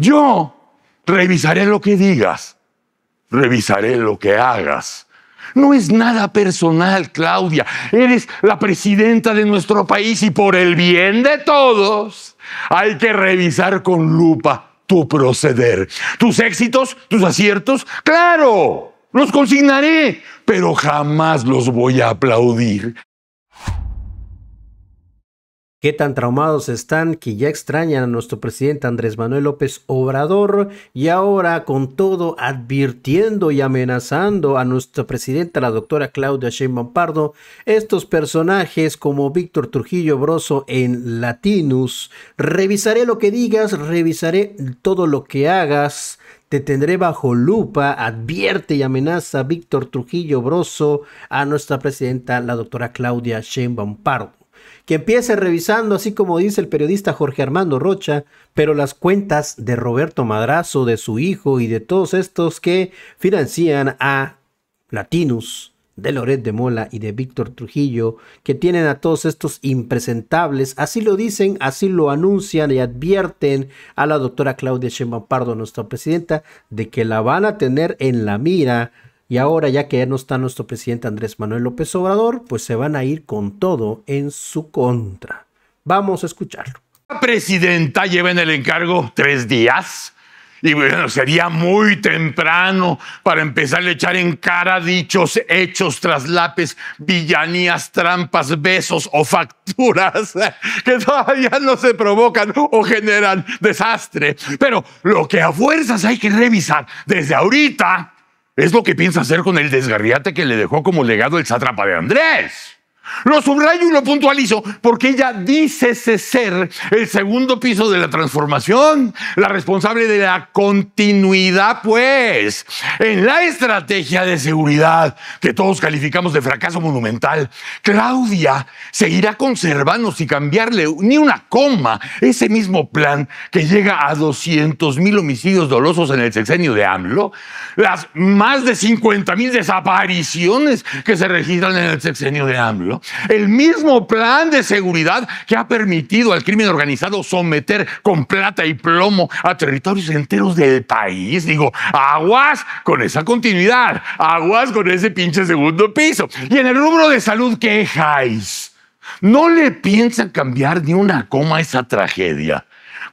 Yo revisaré lo que digas, revisaré lo que hagas. No es nada personal, Claudia. Eres la presidenta de nuestro país y por el bien de todos hay que revisar con lupa tu proceder. Tus éxitos, tus aciertos, claro, los consignaré, pero jamás los voy a aplaudir qué tan traumados están que ya extrañan a nuestro presidente Andrés Manuel López Obrador y ahora con todo advirtiendo y amenazando a nuestra presidenta la doctora Claudia Sheinbaum Pardo, estos personajes como Víctor Trujillo Broso en Latinus, revisaré lo que digas, revisaré todo lo que hagas, te tendré bajo lupa, advierte y amenaza Víctor Trujillo Broso a nuestra presidenta la doctora Claudia Sheinbaum Pardo que empiece revisando, así como dice el periodista Jorge Armando Rocha, pero las cuentas de Roberto Madrazo, de su hijo y de todos estos que financian a Latinus, de Loret de Mola y de Víctor Trujillo, que tienen a todos estos impresentables. Así lo dicen, así lo anuncian y advierten a la doctora Claudia Sheinbaum Pardo, nuestra presidenta, de que la van a tener en la mira y ahora, ya que ya no está nuestro presidente Andrés Manuel López Obrador, pues se van a ir con todo en su contra. Vamos a escucharlo. La presidenta lleva en el encargo tres días. Y bueno, sería muy temprano para empezar a echar en cara dichos hechos, traslapes, villanías, trampas, besos o facturas que todavía no se provocan o generan desastre. Pero lo que a fuerzas hay que revisar desde ahorita es lo que piensa hacer con el desgarriate que le dejó como legado el sátrapa de Andrés. Lo subrayo y lo puntualizo porque ella dice ser el segundo piso de la transformación, la responsable de la continuidad, pues, en la estrategia de seguridad que todos calificamos de fracaso monumental. Claudia seguirá conservando sin cambiarle ni una coma ese mismo plan que llega a 200 mil homicidios dolosos en el sexenio de AMLO, las más de 50 mil desapariciones que se registran en el sexenio de AMLO el mismo plan de seguridad que ha permitido al crimen organizado someter con plata y plomo a territorios enteros del país. Digo, aguas con esa continuidad, aguas con ese pinche segundo piso. Y en el rubro de salud, quejáis. No le piensa cambiar ni una coma a esa tragedia.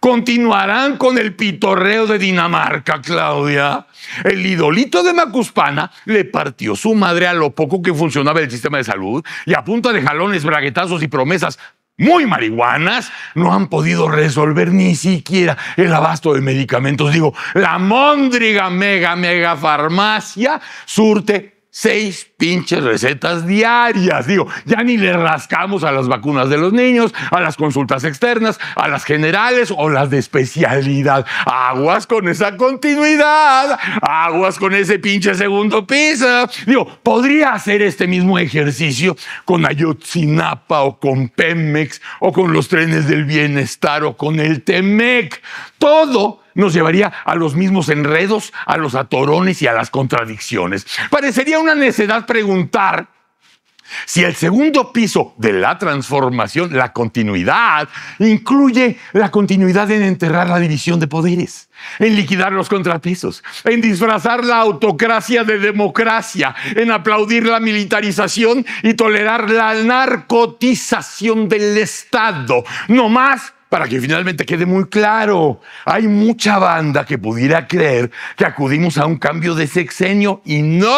Continuarán con el pitorreo de Dinamarca, Claudia. El idolito de Macuspana le partió su madre a lo poco que funcionaba el sistema de salud y a punta de jalones, braguetazos y promesas muy marihuanas, no han podido resolver ni siquiera el abasto de medicamentos. Digo, la Móndriga Mega Mega Farmacia surte seis pinches recetas diarias. Digo, ya ni le rascamos a las vacunas de los niños, a las consultas externas, a las generales o las de especialidad. Aguas con esa continuidad, aguas con ese pinche segundo piso. Digo, podría hacer este mismo ejercicio con Ayotzinapa o con Pemex o con los trenes del bienestar o con el Temec. Todo nos llevaría a los mismos enredos, a los atorones y a las contradicciones. Parecería una necedad preguntar si el segundo piso de la transformación, la continuidad, incluye la continuidad en enterrar la división de poderes, en liquidar los contrapesos, en disfrazar la autocracia de democracia, en aplaudir la militarización y tolerar la narcotización del Estado, no más para que finalmente quede muy claro. Hay mucha banda que pudiera creer que acudimos a un cambio de sexenio y no.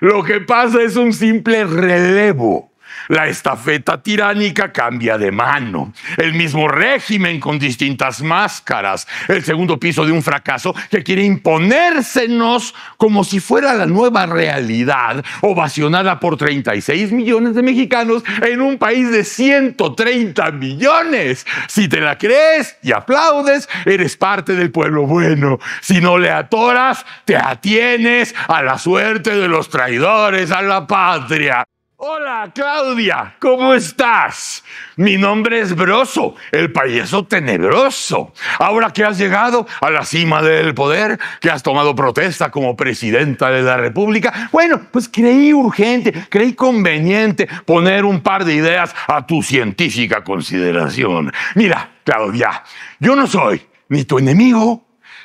Lo que pasa es un simple relevo la estafeta tiránica cambia de mano. El mismo régimen con distintas máscaras. El segundo piso de un fracaso que quiere imponérsenos como si fuera la nueva realidad, ovacionada por 36 millones de mexicanos en un país de 130 millones. Si te la crees y aplaudes, eres parte del pueblo bueno. Si no le atoras, te atienes a la suerte de los traidores a la patria. Hola Claudia, ¿cómo estás? Mi nombre es Broso, el payaso tenebroso. Ahora que has llegado a la cima del poder, que has tomado protesta como presidenta de la República, bueno, pues creí urgente, creí conveniente poner un par de ideas a tu científica consideración. Mira, Claudia, yo no soy ni tu enemigo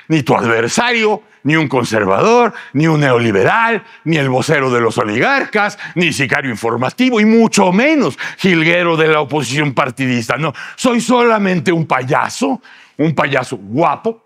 ni tu adversario, ni un conservador, ni un neoliberal, ni el vocero de los oligarcas, ni sicario informativo, y mucho menos jilguero de la oposición partidista. No, soy solamente un payaso, un payaso guapo,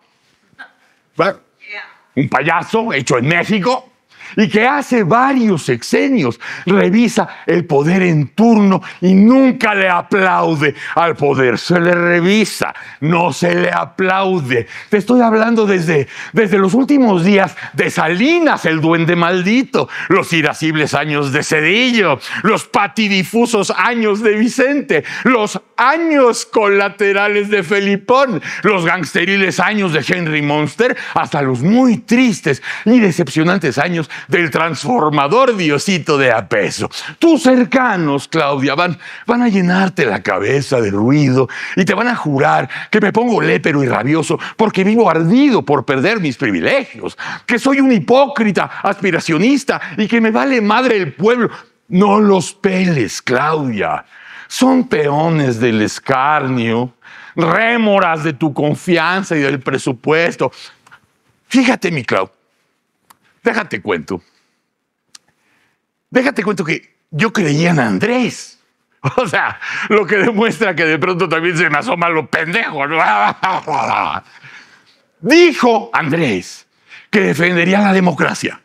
un payaso hecho en México, y que hace varios sexenios revisa el poder en turno y nunca le aplaude al poder. Se le revisa, no se le aplaude. Te estoy hablando desde, desde los últimos días de Salinas, el duende maldito, los irascibles años de Cedillo, los patidifusos años de Vicente, los años colaterales de Felipón, los gangsteriles años de Henry Monster, hasta los muy tristes y decepcionantes años del transformador Diosito de apeso. Tus cercanos, Claudia, van, van a llenarte la cabeza de ruido y te van a jurar que me pongo lépero y rabioso porque vivo ardido por perder mis privilegios, que soy un hipócrita aspiracionista y que me vale madre el pueblo. No los peles, Claudia. Son peones del escarnio, rémoras de tu confianza y del presupuesto. Fíjate, mi Claudia, Déjate cuento. Déjate cuento que yo creía en Andrés. O sea, lo que demuestra que de pronto también se me asoman los pendejos. Dijo Andrés que defendería la democracia,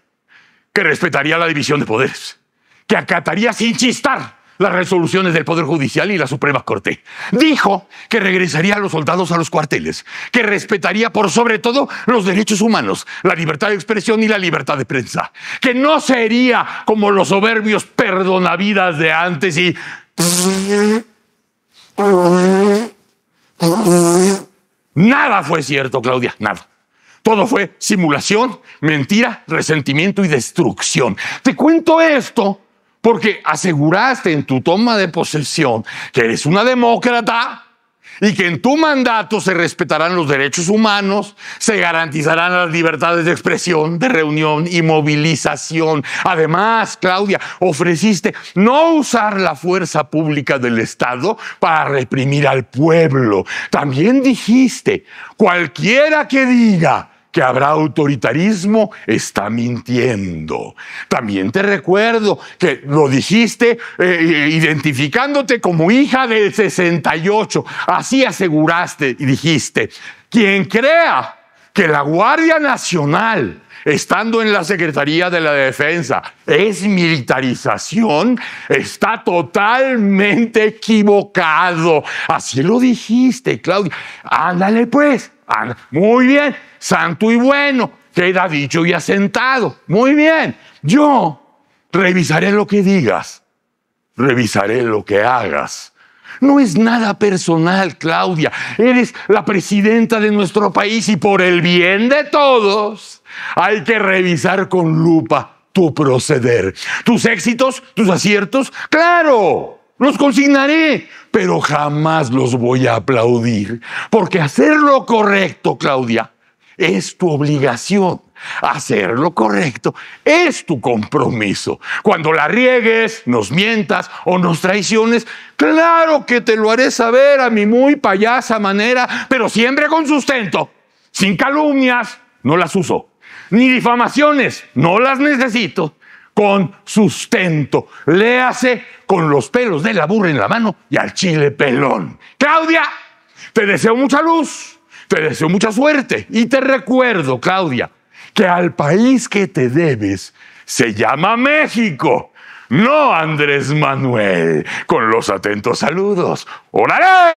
que respetaría la división de poderes, que acataría sin chistar las resoluciones del Poder Judicial y la Suprema Corte. Dijo que regresaría a los soldados a los cuarteles, que respetaría por sobre todo los derechos humanos, la libertad de expresión y la libertad de prensa, que no sería como los soberbios perdonavidas de antes y... Nada fue cierto, Claudia, nada. Todo fue simulación, mentira, resentimiento y destrucción. Te cuento esto porque aseguraste en tu toma de posesión que eres una demócrata y que en tu mandato se respetarán los derechos humanos, se garantizarán las libertades de expresión, de reunión y movilización. Además, Claudia, ofreciste no usar la fuerza pública del Estado para reprimir al pueblo. También dijiste, cualquiera que diga que habrá autoritarismo está mintiendo. También te recuerdo que lo dijiste eh, identificándote como hija del 68. Así aseguraste y dijiste, quien crea que la Guardia Nacional, estando en la Secretaría de la Defensa, es militarización, está totalmente equivocado. Así lo dijiste, Claudia. Ándale pues, muy bien santo y bueno, queda dicho y asentado. Muy bien, yo revisaré lo que digas, revisaré lo que hagas. No es nada personal, Claudia. Eres la presidenta de nuestro país y por el bien de todos hay que revisar con lupa tu proceder. Tus éxitos, tus aciertos, claro, los consignaré, pero jamás los voy a aplaudir, porque hacer lo correcto, Claudia, es tu obligación. Hacer lo correcto es tu compromiso. Cuando la riegues, nos mientas o nos traiciones, claro que te lo haré saber a mi muy payasa manera, pero siempre con sustento, sin calumnias, no las uso, ni difamaciones, no las necesito, con sustento. Léase con los pelos de la burra en la mano y al chile pelón. Claudia, te deseo mucha luz te deseo mucha suerte y te recuerdo, Claudia, que al país que te debes se llama México. No, Andrés Manuel, con los atentos saludos. ¡Órale!